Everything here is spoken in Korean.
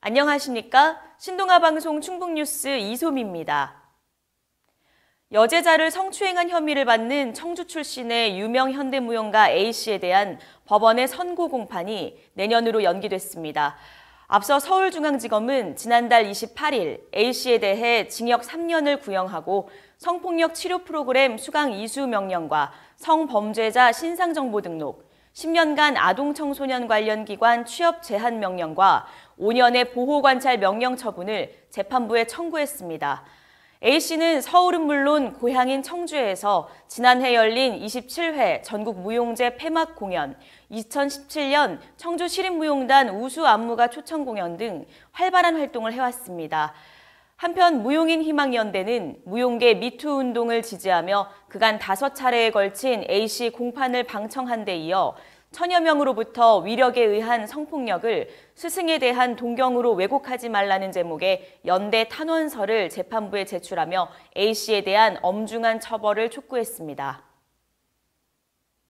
안녕하십니까? 신동아 방송 충북뉴스 이솜입니다. 여제자를 성추행한 혐의를 받는 청주 출신의 유명 현대무용가 A씨에 대한 법원의 선고 공판이 내년으로 연기됐습니다. 앞서 서울중앙지검은 지난달 28일 A씨에 대해 징역 3년을 구형하고 성폭력 치료 프로그램 수강 이수 명령과 성범죄자 신상정보 등록, 10년간 아동 청소년 관련 기관 취업 제한 명령과 5년의 보호관찰 명령 처분을 재판부에 청구했습니다. A씨는 서울은 물론 고향인 청주에서 지난해 열린 27회 전국 무용제 폐막 공연, 2017년 청주 시립무용단 우수 안무가 초청 공연 등 활발한 활동을 해왔습니다. 한편 무용인 희망연대는 무용계 미투 운동을 지지하며 그간 다섯 차례에 걸친 A씨 공판을 방청한 데 이어 천여 명으로부터 위력에 의한 성폭력을 스승에 대한 동경으로 왜곡하지 말라는 제목의 연대 탄원서를 재판부에 제출하며 A씨에 대한 엄중한 처벌을 촉구했습니다.